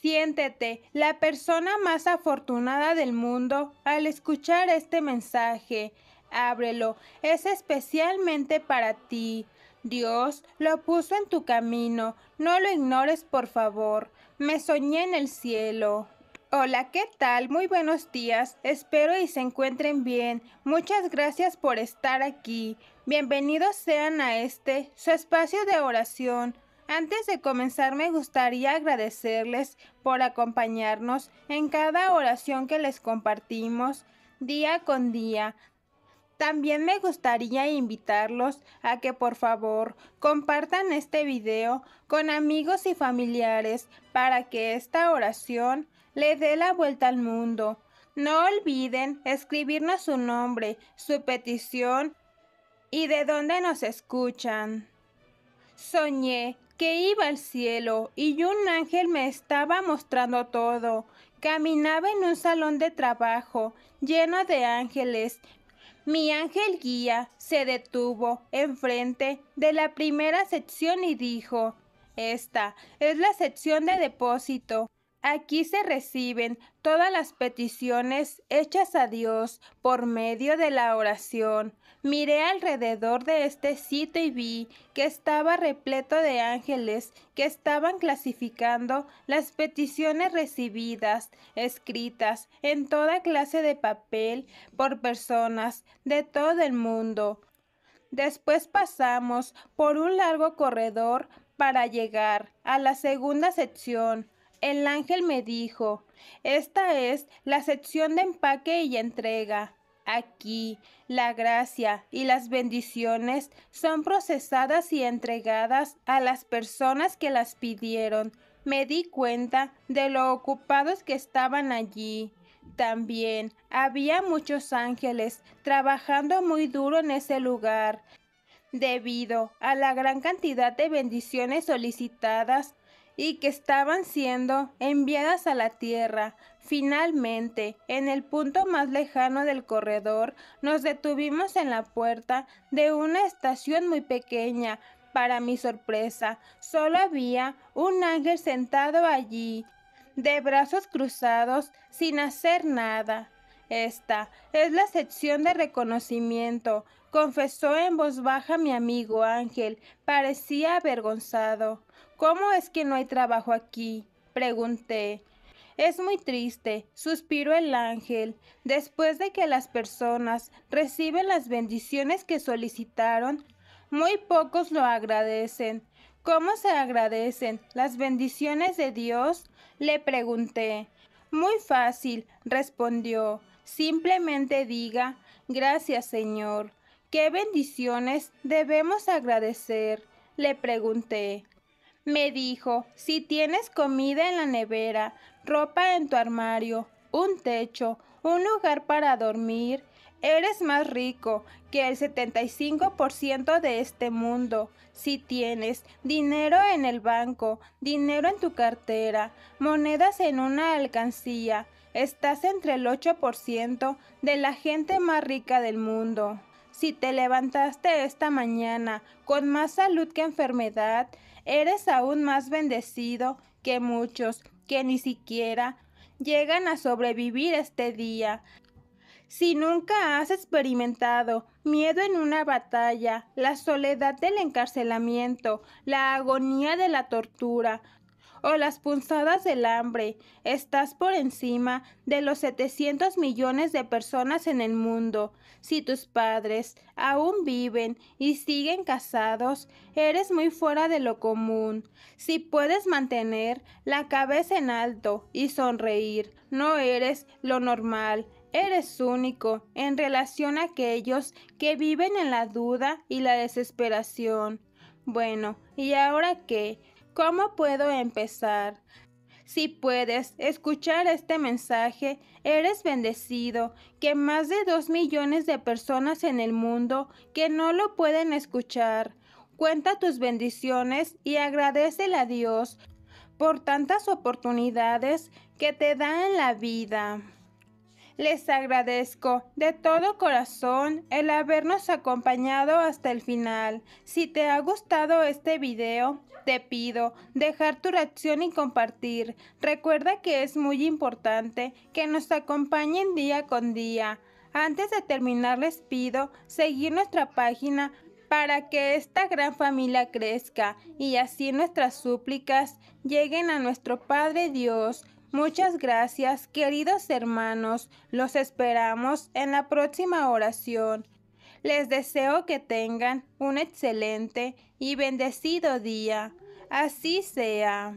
Siéntete la persona más afortunada del mundo al escuchar este mensaje. Ábrelo, es especialmente para ti. Dios lo puso en tu camino, no lo ignores por favor. Me soñé en el cielo. Hola, ¿qué tal? Muy buenos días. Espero y se encuentren bien. Muchas gracias por estar aquí. Bienvenidos sean a este, su espacio de oración. Antes de comenzar me gustaría agradecerles por acompañarnos en cada oración que les compartimos día con día. También me gustaría invitarlos a que por favor compartan este video con amigos y familiares para que esta oración le dé la vuelta al mundo. No olviden escribirnos su nombre, su petición y de dónde nos escuchan. Soñé que iba al cielo y un ángel me estaba mostrando todo. Caminaba en un salón de trabajo lleno de ángeles. Mi ángel guía se detuvo enfrente de la primera sección y dijo, esta es la sección de depósito. Aquí se reciben todas las peticiones hechas a Dios por medio de la oración. Miré alrededor de este sitio y vi que estaba repleto de ángeles que estaban clasificando las peticiones recibidas, escritas en toda clase de papel por personas de todo el mundo. Después pasamos por un largo corredor para llegar a la segunda sección el ángel me dijo, esta es la sección de empaque y entrega. Aquí la gracia y las bendiciones son procesadas y entregadas a las personas que las pidieron. Me di cuenta de lo ocupados que estaban allí. También había muchos ángeles trabajando muy duro en ese lugar. Debido a la gran cantidad de bendiciones solicitadas, y que estaban siendo enviadas a la Tierra. Finalmente, en el punto más lejano del corredor, nos detuvimos en la puerta de una estación muy pequeña. Para mi sorpresa, solo había un ángel sentado allí, de brazos cruzados, sin hacer nada. Esta es la sección de reconocimiento, confesó en voz baja mi amigo Ángel. Parecía avergonzado. ¿Cómo es que no hay trabajo aquí? pregunté. Es muy triste, suspiró el ángel. Después de que las personas reciben las bendiciones que solicitaron, muy pocos lo agradecen. ¿Cómo se agradecen las bendiciones de Dios? le pregunté. Muy fácil, respondió. Simplemente diga, gracias Señor. ¿Qué bendiciones debemos agradecer? Le pregunté. Me dijo, si tienes comida en la nevera, ropa en tu armario, un techo, un lugar para dormir, eres más rico que el 75% de este mundo. Si tienes dinero en el banco, dinero en tu cartera, monedas en una alcancía, estás entre el 8% de la gente más rica del mundo. Si te levantaste esta mañana con más salud que enfermedad, eres aún más bendecido que muchos que ni siquiera llegan a sobrevivir este día. Si nunca has experimentado miedo en una batalla, la soledad del encarcelamiento, la agonía de la tortura, o las punzadas del hambre. Estás por encima de los 700 millones de personas en el mundo. Si tus padres aún viven y siguen casados, eres muy fuera de lo común. Si puedes mantener la cabeza en alto y sonreír, no eres lo normal. Eres único en relación a aquellos que viven en la duda y la desesperación. Bueno, ¿y ahora qué? ¿Cómo puedo empezar? Si puedes escuchar este mensaje, eres bendecido que más de dos millones de personas en el mundo que no lo pueden escuchar. Cuenta tus bendiciones y agradecele a Dios por tantas oportunidades que te da en la vida. Les agradezco de todo corazón el habernos acompañado hasta el final. Si te ha gustado este video, te pido dejar tu reacción y compartir. Recuerda que es muy importante que nos acompañen día con día. Antes de terminar les pido seguir nuestra página para que esta gran familia crezca y así nuestras súplicas lleguen a nuestro Padre Dios Muchas gracias, queridos hermanos. Los esperamos en la próxima oración. Les deseo que tengan un excelente y bendecido día. Así sea.